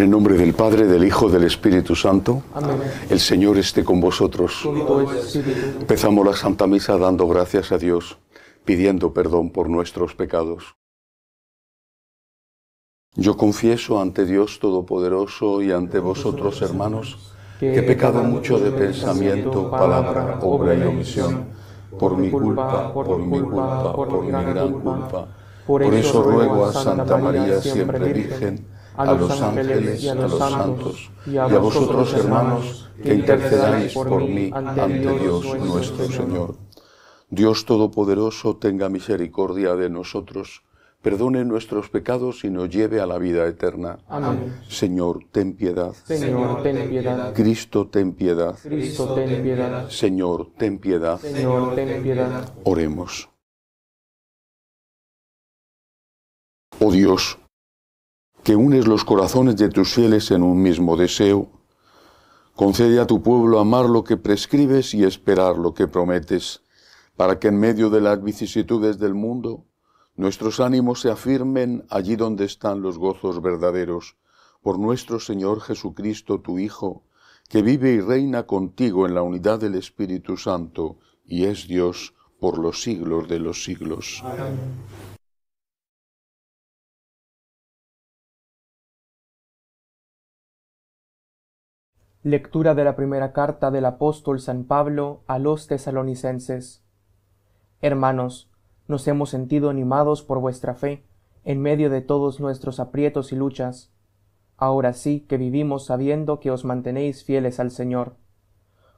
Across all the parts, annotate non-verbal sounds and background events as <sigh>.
En el nombre del Padre, del Hijo, del Espíritu Santo. Amén. El Señor esté con vosotros. Empezamos la Santa Misa dando gracias a Dios, pidiendo perdón por nuestros pecados. Yo confieso ante Dios Todopoderoso y ante vosotros, hermanos, que he pecado mucho de pensamiento, palabra, obra y omisión, por mi culpa, por mi culpa, por mi gran culpa. Por eso ruego a Santa María, siempre Virgen, a los ángeles, a los santos, y a vosotros, hermanos, que intercedáis por mí ante Dios nuestro Señor. Dios Todopoderoso tenga misericordia de nosotros, perdone nuestros pecados y nos lleve a la vida eterna. Amén. Señor, ten piedad. Señor, ten piedad. Cristo, ten piedad. Cristo, ten piedad. Señor, ten piedad. Señor, ten piedad. Oremos. Oh Dios, que unes los corazones de tus fieles en un mismo deseo, concede a tu pueblo amar lo que prescribes y esperar lo que prometes, para que en medio de las vicisitudes del mundo nuestros ánimos se afirmen allí donde están los gozos verdaderos, por nuestro Señor Jesucristo, tu Hijo, que vive y reina contigo en la unidad del Espíritu Santo, y es Dios por los siglos de los siglos. Amén. Lectura de la primera carta del apóstol San Pablo a los tesalonicenses. Hermanos, nos hemos sentido animados por vuestra fe en medio de todos nuestros aprietos y luchas. Ahora sí que vivimos sabiendo que os mantenéis fieles al Señor.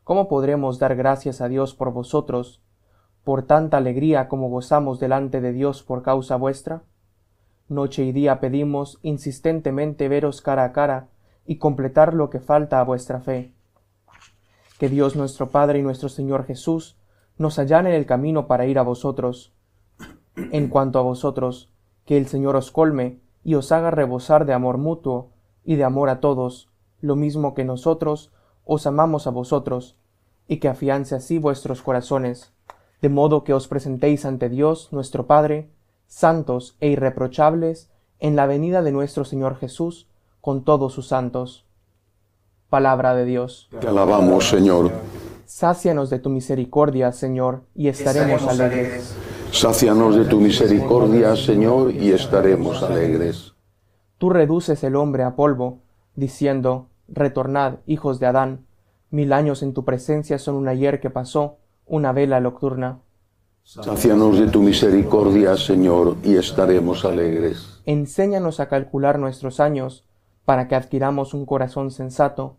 ¿Cómo podremos dar gracias a Dios por vosotros, por tanta alegría como gozamos delante de Dios por causa vuestra? Noche y día pedimos insistentemente veros cara a cara y completar lo que falta a vuestra fe. Que Dios nuestro Padre y nuestro Señor Jesús nos en el camino para ir a vosotros. En cuanto a vosotros, que el Señor os colme y os haga rebosar de amor mutuo y de amor a todos, lo mismo que nosotros os amamos a vosotros, y que afiance así vuestros corazones, de modo que os presentéis ante Dios nuestro Padre, santos e irreprochables, en la venida de nuestro Señor Jesús, con todos sus santos. Palabra de Dios. Te alabamos, Señor. Sácianos de tu misericordia, Señor, y estaremos alegres. Sácianos de tu misericordia, Señor, y estaremos alegres. Tú reduces el hombre a polvo, diciendo, Retornad, hijos de Adán, mil años en tu presencia son un ayer que pasó, una vela nocturna. Sácianos de tu misericordia, Señor, y estaremos alegres. Enséñanos a calcular nuestros años, para que adquiramos un corazón sensato.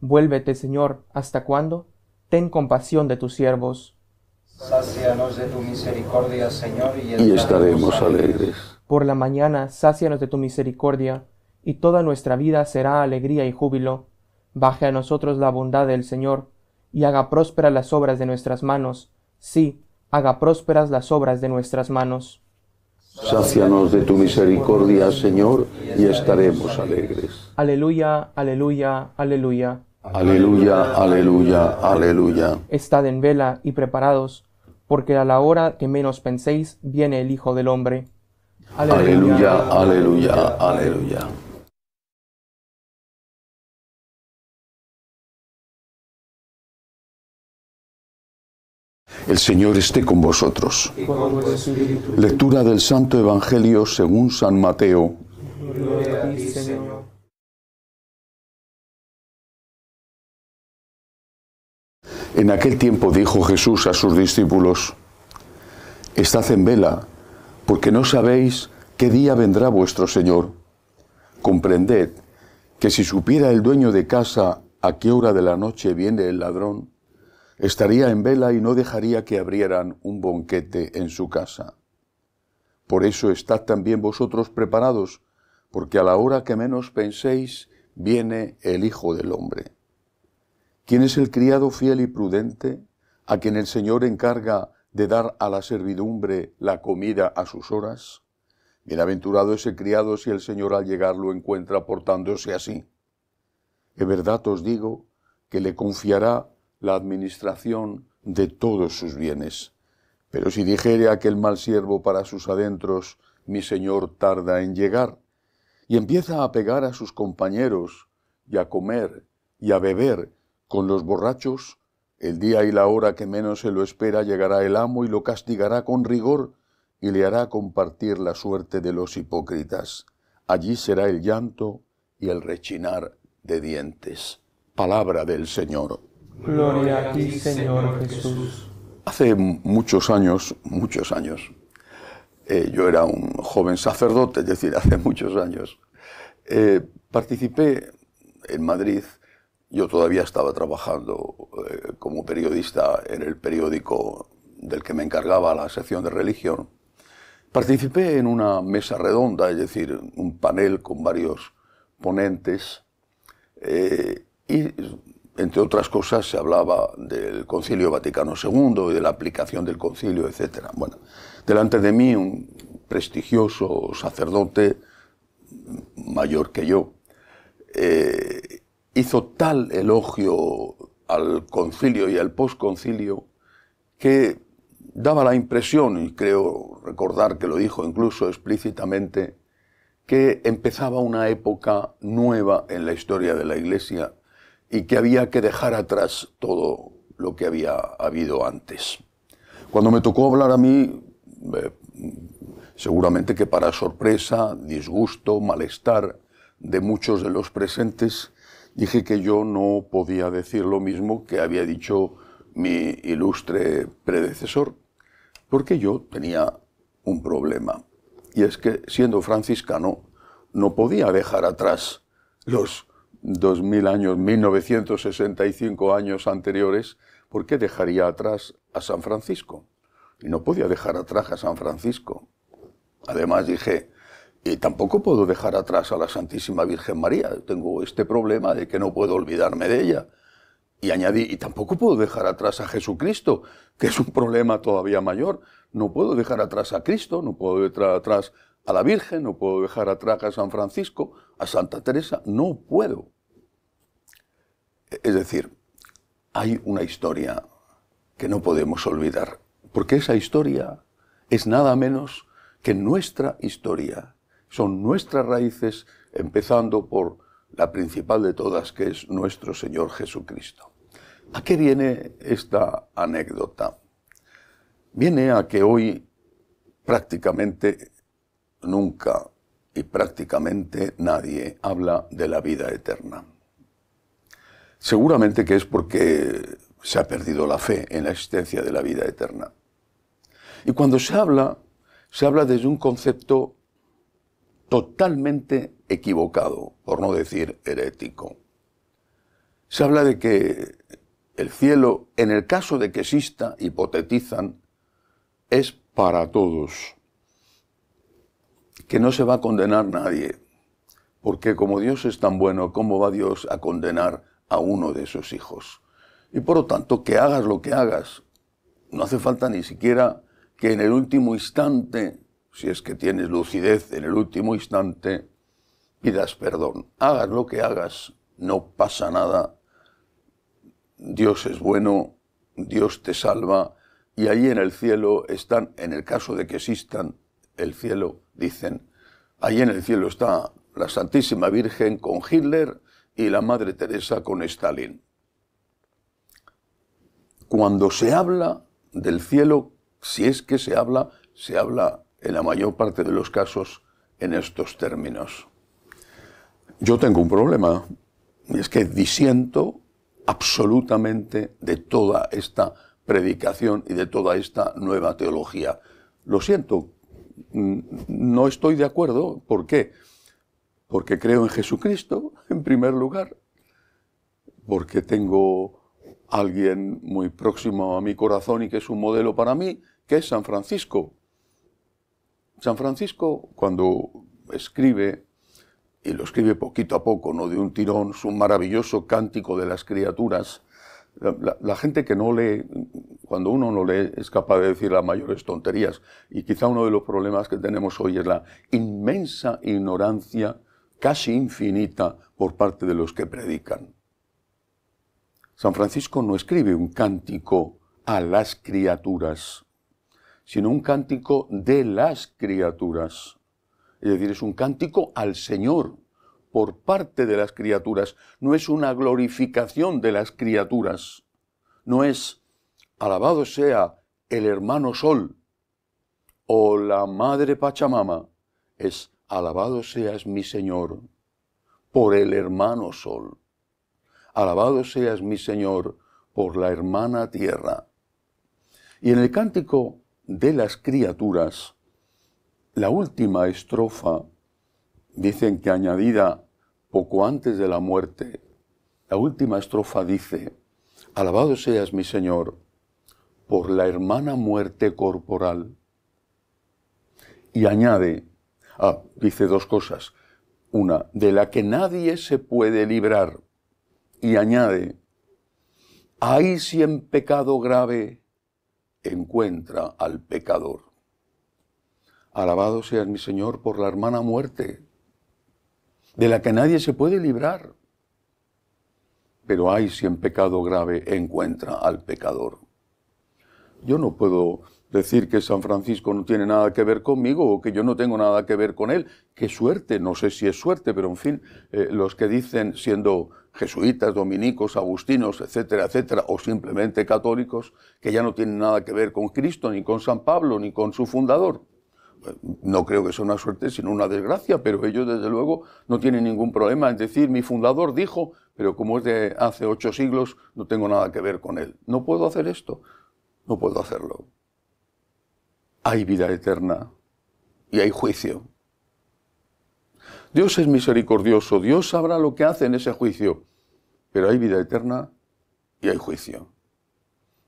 Vuélvete, Señor, ¿hasta cuándo? Ten compasión de tus siervos. Sácianos de tu misericordia, Señor, y estaremos, alegres. Por la mañana, sácianos de tu misericordia, y toda nuestra vida será alegría y júbilo. Baje a nosotros la bondad del Señor, y haga prósperas las obras de nuestras manos. Sí, haga prósperas las obras de nuestras manos. Sácianos de tu misericordia, Señor, y estaremos alegres. Aleluya, aleluya, aleluya. Aleluya, aleluya, aleluya. Estad en vela y preparados, porque a la hora que menos penséis viene el Hijo del Hombre. Aleluya, aleluya, aleluya. El Señor esté con vosotros. Lectura del Santo Evangelio según San Mateo en aquel tiempo dijo Jesús a sus discípulos, Estad en vela, porque no sabéis qué día vendrá vuestro Señor. Comprended que si supiera el dueño de casa a qué hora de la noche viene el ladrón, estaría en vela y no dejaría que abrieran un bonquete en su casa. Por eso estad también vosotros preparados, porque a la hora que menos penséis viene el Hijo del Hombre. ¿Quién es el criado fiel y prudente a quien el Señor encarga de dar a la servidumbre la comida a sus horas? Bienaventurado ese criado si el Señor al llegar lo encuentra portándose así. En verdad os digo que le confiará la administración de todos sus bienes. Pero si dijere aquel mal siervo para sus adentros, mi Señor tarda en llegar, y empieza a pegar a sus compañeros y a comer y a beber con los borrachos, el día y la hora que menos se lo espera llegará el amo y lo castigará con rigor y le hará compartir la suerte de los hipócritas. Allí será el llanto y el rechinar de dientes. Palabra del Señor. Gloria a ti, Señor Jesús. Hace muchos años, muchos años, eh, yo era un joven sacerdote, es decir, <laughs> hace muchos años, eh, participé en Madrid, yo todavía estaba trabajando eh, como periodista en el periódico del que me encargaba la sección de religión, participé en una mesa redonda, es decir, un panel con varios ponentes, y entre otras cosas se hablaba del Concilio Vaticano II y de la aplicación del concilio, etc. Bueno, delante de mí un prestigioso sacerdote mayor que yo. Eh, hizo tal elogio al concilio y al posconcilio que daba la impresión, y creo recordar que lo dijo incluso explícitamente, que empezaba una época nueva en la historia de la Iglesia y que había que dejar atrás todo lo que había habido antes. Cuando me tocó hablar a mí, eh, seguramente que para sorpresa, disgusto, malestar de muchos de los presentes, dije que yo no podía decir lo mismo que había dicho mi ilustre predecesor, porque yo tenía un problema, y es que siendo franciscano no podía dejar atrás los 2000 años, 1965 años anteriores, porque dejaría atrás a San Francisco y no podía dejar atrás a San Francisco. Además dije, y tampoco puedo dejar atrás a la Santísima Virgen María, tengo este problema de que no puedo olvidarme de ella. Y añadí, y tampoco puedo dejar atrás a Jesucristo, que es un problema todavía mayor. No puedo dejar atrás a Cristo, no puedo dejar atrás a la Virgen, no puedo dejar atrás a San Francisco, a Santa Teresa, no puedo. E, es decir, hay una historia que no podemos olvidar porque esa historia es nada menos que nuestra historia. Son nuestras raíces, empezando por la principal de todas, que es nuestro Señor Jesucristo. ¿A qué viene esta anécdota? Viene a que hoy prácticamente nunca y prácticamente nadie habla de la vida eterna. Seguramente que es porque se ha perdido la fe en la existencia de la vida eterna. Y cuando se habla, se habla desde un concepto totalmente equivocado, por no decir herético. Se habla de que el cielo, en el caso de que exista, hipotetizan, es para todos, que no se va a condenar nadie, porque como Dios es tan bueno, ¿cómo va Dios a condenar a uno de sus hijos? Y por lo tanto, que hagas lo que hagas, no hace falta ni siquiera que en el último instante, si es que tienes lucidez, en el último instante pidas perdón. Hagas lo que hagas, no pasa nada. Dios es bueno, Dios te salva y ahí en el cielo están, en el caso de que existan, el cielo, dicen, ahí en el cielo está la Santísima Virgen con Hitler y la Madre Teresa con Stalin. Cuando se habla del cielo si es que se habla, se habla en la mayor parte de los casos en estos términos. Yo tengo un problema, es que disiento absolutamente de toda esta predicación y de toda esta nueva teología. Lo siento, mm, no estoy de acuerdo. ¿Por qué? Porque creo en Jesucristo, en primer lugar, porque tengo alguien muy próximo a mi corazón y que es un modelo para mí, ¿Qué es San Francisco. San Francisco, cuando escribe, y lo escribe poquito a poco, no de un tirón, su maravilloso cántico de las criaturas, la, la, gente que no lee, cuando uno no lee, es capaz de decir las mayores tonterías. Y quizá uno de los problemas que tenemos hoy es la inmensa ignorancia, casi infinita, por parte de los que predican. San Francisco no escribe un cántico a las criaturas sino un cántico de las criaturas. Es decir, es un cántico al Señor por parte de las criaturas. No es una glorificación de las criaturas. No es alabado sea el hermano Sol o la madre Pachamama. Es alabado seas mi Señor por el hermano Sol. Alabado seas mi Señor por la hermana Tierra. Y en el cántico de las criaturas, la última estrofa, dicen que añadida poco antes de la muerte, la última estrofa dice, Alabado seas mi Señor por la hermana muerte corporal. Y añade, ah, dice dos cosas, una, de la que nadie se puede librar, y añade, hay si en pecado grave encuentra al pecador. Alabado sea mi Señor por la hermana muerte, de la que nadie se puede librar. Pero hay si en pecado grave encuentra al pecador. Yo no puedo decir que San Francisco no tiene nada que ver conmigo o que yo no tengo nada que ver con él. Qué suerte, no sé si es suerte, pero en fin, eh, los que dicen siendo jesuitas, dominicos, agustinos, etcétera, etcétera, o simplemente católicos, que ya no tienen nada que ver con Cristo, ni con San Pablo, ni con su fundador. Pues, no creo que sea una suerte, sino una desgracia, pero ellos desde luego no tienen ningún problema en decir, mi fundador dijo, pero como es de hace ocho siglos, no tengo nada que ver con él. No puedo hacer esto, no puedo hacerlo. Hay vida eterna y hay juicio. Dios es misericordioso, Dios sabrá lo que hace en ese juicio, pero hay vida eterna y hay juicio.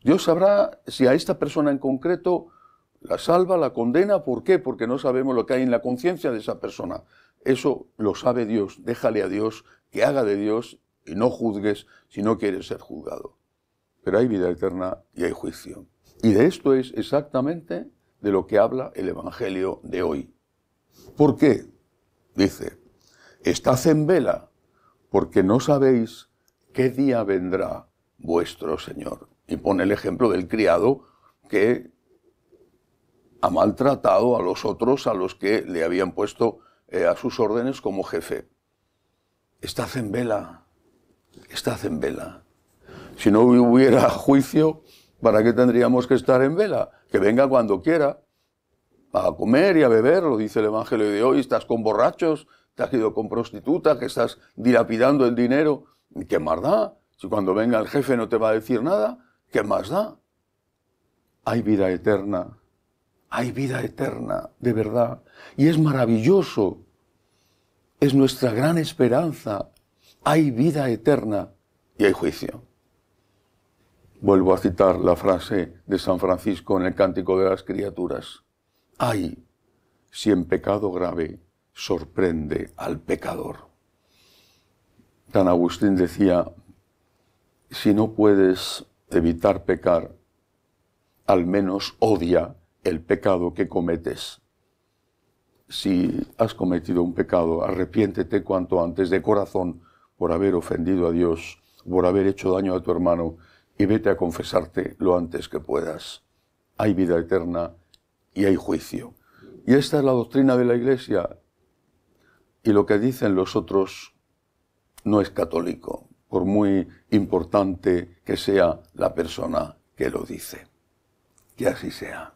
Dios sabrá si a esta persona en concreto la salva, la condena, ¿por qué? Porque no sabemos lo que hay en la conciencia de esa persona. Eso lo sabe Dios, déjale a Dios que haga de Dios y no juzgues si no quieres ser juzgado. Pero hay vida eterna y hay juicio. Y de esto es exactamente de lo que habla el Evangelio de hoy. ¿Por qué? Dice, estad en vela, porque no sabéis qué día vendrá vuestro Señor. Y pone el ejemplo del criado que ha maltratado a los otros a los que le habían puesto eh, a sus órdenes como jefe. Estad en vela, estad en vela. Si no hubiera juicio, ¿para qué tendríamos que estar en vela? Que venga cuando quiera a comer y a beber, lo dice el Evangelio de hoy, estás con borrachos, te has ido con prostitutas, que estás dilapidando el dinero, ¿qué más da? Si cuando venga el jefe no te va a decir nada, ¿qué más da? Hay vida eterna, hay vida eterna, de verdad, y es maravilloso, es nuestra gran esperanza, hay vida eterna y hay juicio. Vuelvo a citar la frase de San Francisco en el Cántico de las Criaturas ay, si en pecado grave sorprende al pecador. San Agustín decía, si no puedes evitar pecar, al menos odia el pecado que cometes. Si has cometido un pecado, arrepiéntete cuanto antes de corazón por haber ofendido a Dios, por haber hecho daño a tu hermano, y vete a confesarte lo antes que puedas. Hay vida eterna y hay juicio. Y esta es la doctrina de la Iglesia. Y lo que dicen los otros no es católico, por muy importante que sea la persona que lo dice. Que así sea.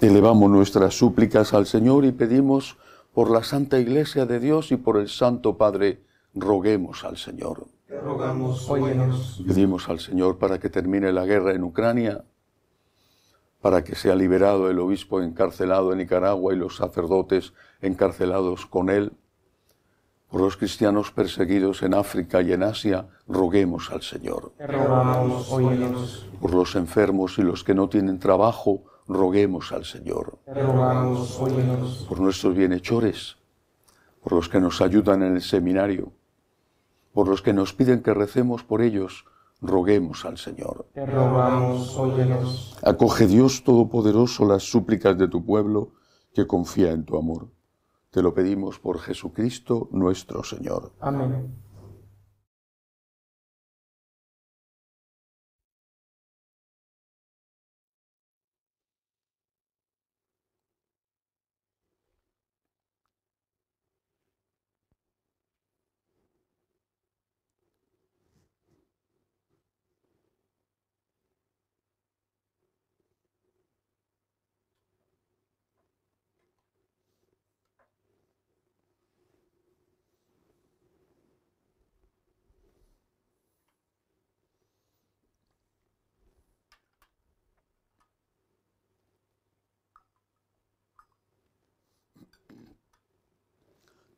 Elevamos nuestras súplicas al Señor y pedimos por la Santa Iglesia de Dios y por el Santo Padre, roguemos al Señor. rogamos, Pedimos al Señor para que termine la guerra en Ucrania para que sea liberado el obispo encarcelado en Nicaragua y los sacerdotes encarcelados con él. Por los cristianos perseguidos en África y en Asia, roguemos al Señor. Por los enfermos y los que no tienen trabajo, roguemos al Señor. Por nuestros bienhechores, por los que nos ayudan en el seminario, por los que nos piden que recemos por ellos roguemos al Señor. Te rogamos, óyenos. Acoge Dios Todopoderoso las súplicas de tu pueblo que confía en tu amor. Te lo pedimos por Jesucristo nuestro Señor. Amén.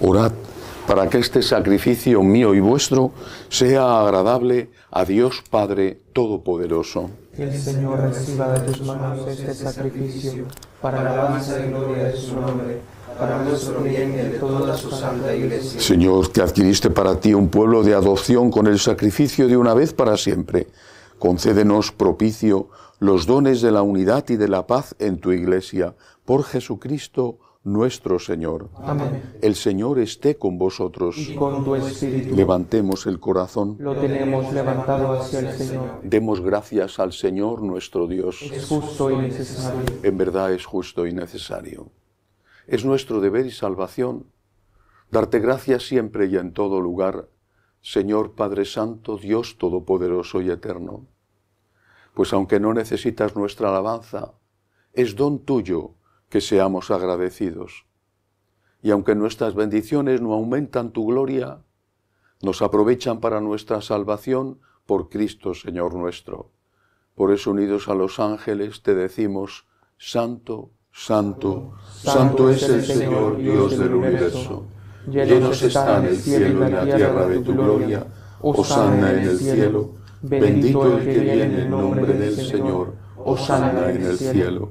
Orad para que este sacrificio mío y vuestro sea agradable a Dios Padre Todopoderoso. Que el Señor reciba de tus manos este sacrificio para la y gloria de su nombre para nuestro bien y de toda su santa iglesia. Señor, que adquiriste para ti un pueblo de adopción con el sacrificio de una vez para siempre, concédenos propicio los dones de la unidad y de la paz en tu iglesia, por Jesucristo nuestro Señor. El Señor esté con vosotros. Levantemos el corazón. Lo tenemos levantado hacia el Señor. Demos gracias al Señor nuestro Dios. Es justo y necesario. En verdad es justo y necesario. Es nuestro deber y salvación darte gracias siempre y en todo lugar, Señor Padre Santo, Dios Todopoderoso y Eterno. Pues aunque no necesitas nuestra alabanza, es don tuyo que seamos agradecidos. Y aunque nuestras bendiciones no aumentan tu gloria, nos aprovechan para nuestra salvación por Cristo Señor nuestro. Por eso unidos a los ángeles te decimos, Santo, Santo, Santo es el Señor Dios del universo. Llenos en el cielo y la tierra de tu gloria. sana en el cielo. Bendito el que viene en nombre del Señor. sana en el cielo.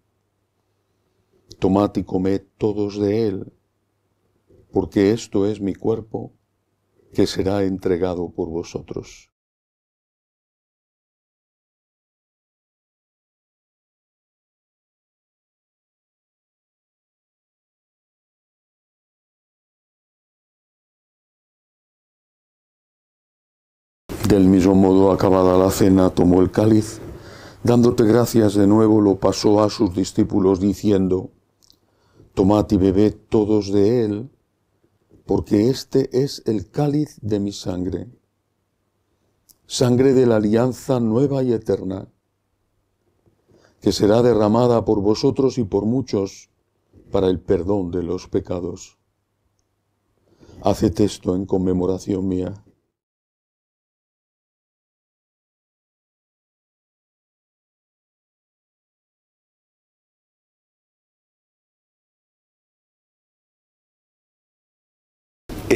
Tomad y comed todos de él, porque esto es mi cuerpo que será entregado por vosotros. Del mismo modo, acabada la cena, tomó el cáliz, dándote gracias de nuevo, lo pasó a sus discípulos, diciendo, Tomad y bebed todos de él, porque este es el cáliz de mi sangre, sangre de la alianza nueva y eterna, que será derramada por vosotros y por muchos para el perdón de los pecados. Haced esto en conmemoración mía.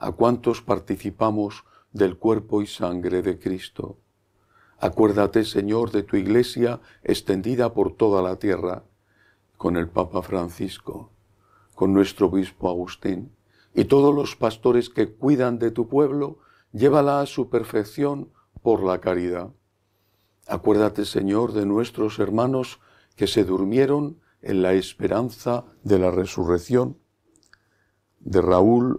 a cuantos participamos del cuerpo y sangre de Cristo. Acuérdate, Señor, de tu Iglesia extendida por toda la tierra, con el Papa Francisco, con nuestro obispo Agustín, y todos los pastores que cuidan de tu pueblo, llévala a su perfección por la caridad. Acuérdate, Señor, de nuestros hermanos que se durmieron en la esperanza de la resurrección, de Raúl,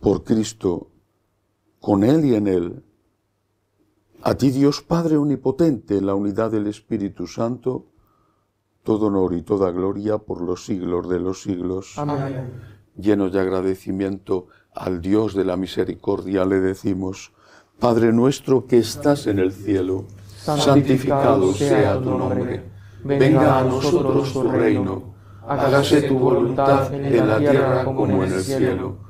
por Cristo, con Él y en Él, a ti Dios Padre Omnipotente, en la unidad del Espíritu Santo, todo honor y toda gloria por los siglos de los siglos. Amén. Llenos de agradecimiento al Dios de la misericordia le decimos, Padre nuestro que estás en el cielo, santificado sea tu nombre, venga a nosotros tu reino, hágase tu voluntad en la tierra como en el cielo.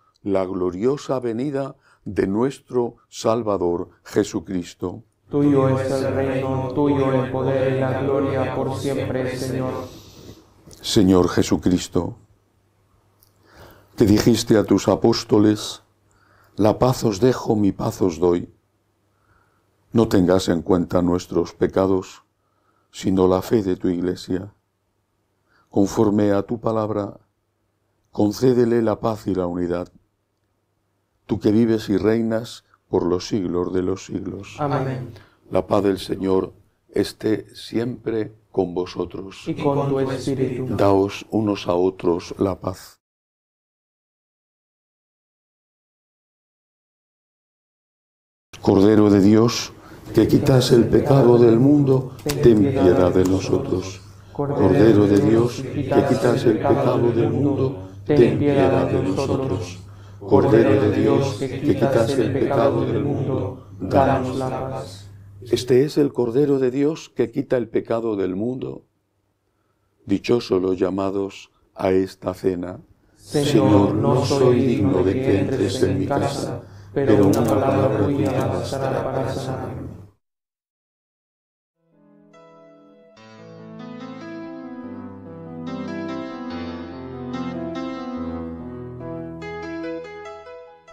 la gloriosa venida de nuestro Salvador Jesucristo. Tuyo es el reino, tuyo el poder y la gloria por siempre, Señor. Señor Jesucristo, que dijiste a tus apóstoles, la paz os dejo, mi paz os doy. No tengas en cuenta nuestros pecados, sino la fe de tu iglesia. Conforme a tu palabra, concédele la paz y la unidad tú que vives y reinas por los siglos de los siglos. Amén. La paz del Señor esté siempre con vosotros. Y con tu espíritu. Daos unos a otros la paz. Cordero de Dios, que quitas el pecado del mundo, ten piedad de nosotros. Cordero de Dios, que quitas el pecado del mundo, ten piedad de nosotros. Cordero de Dios, que quitas el pecado del mundo, danos la paz. Este es el Cordero de Dios que quita el pecado del mundo. Dichosos los llamados a esta cena. Señor, no soy digno de que entres en mi casa, pero una palabra tuya bastará para sanarme.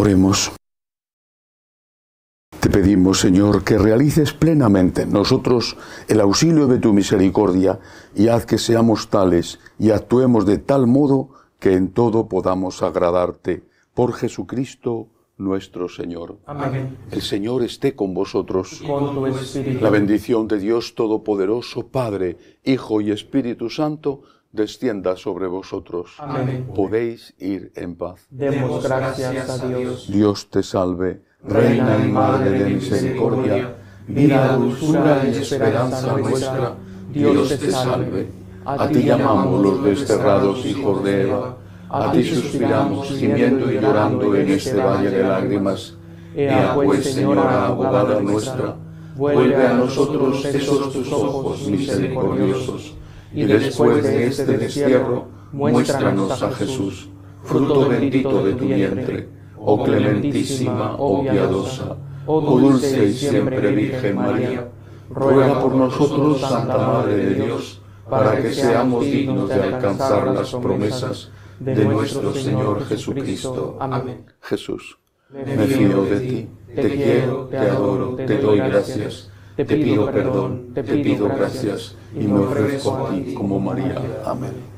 Oremos. Te pedimos, Señor, que realices plenamente en nosotros el auxilio de tu misericordia y haz que seamos tales y actuemos de tal modo que en todo podamos agradarte. Por Jesucristo nuestro Señor. Amén. El Señor esté con vosotros. Con tu espíritu. La bendición de Dios Todopoderoso, Padre, Hijo y Espíritu Santo, descienda sobre vosotros. Podéis ir en paz. Demos gracias a Dios. Dios te salve, Reina y Madre de misericordia, vida, dulzura y esperanza nuestra. Dios te salve. A ti llamamos los desterrados hijos de Eva. A ti suspiramos gimiendo y llorando en este, este valle de lágrimas. Ea pues, pues, Señora, abogada nuestra, vuelve a nosotros esos tus ojos misericordiosos y después de este destierro, muéstranos a Jesús, fruto bendito de tu vientre, oh clementísima, oh piadosa, oh dulce y siempre Virgen María, ruega por nosotros, Santa Madre de Dios, para que seamos dignos de alcanzar las promesas de nuestro Señor Jesucristo. Amén. Jesús, me fío de ti, te quiero, te adoro, te doy gracias te pido perdón, te pido gracias y me ofrezco a ti como María. Amén.